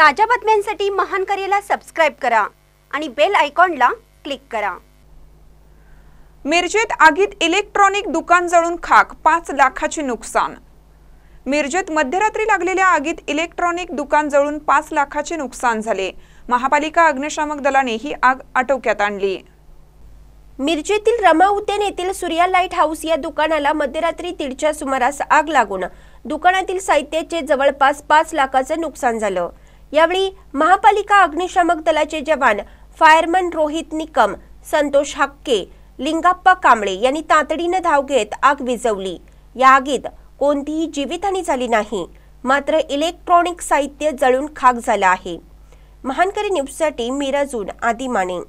ताज्या बातम्यांसाठी महान करेला सबस्क्राईब करा आणि बेल आयकॉनला क्लिक करा मिरजेत आगीत इलेक्ट्रॉनिक दुकान जळून खाक पाच लाखाचे नुकसान मिरजेत मध्यरात्री लागलेल्या आगीत इलेक्ट्रॉनिक दुकान जळून पाच लाखाचे नुकसान झाले महापालिका अग्निशामक दलाने ही आग आटोक्यात आणली मिरजेतील रमा उद्यान येथील सूर्या लाईट हाऊस या दुकानाला मध्यरात्री दीडच्या सुमारास आग लागून दुकानातील साहित्याचे जवळपास पाच लाखाचे नुकसान झालं यावेळी महापालिका अग्निशामक दलाचे जवान फायरमन रोहित निकम संतोष हक्के लिंगाप्पा कांबळे यांनी तातडीनं धाव घेत आग विझवली या आगीत कोणतीही जीवितहानी झाली नाही मात्र इलेक्ट्रॉनिक साहित्य जळून खाक झालं आहे महानकरी न्यूजसाठी मिराजून आदिमाने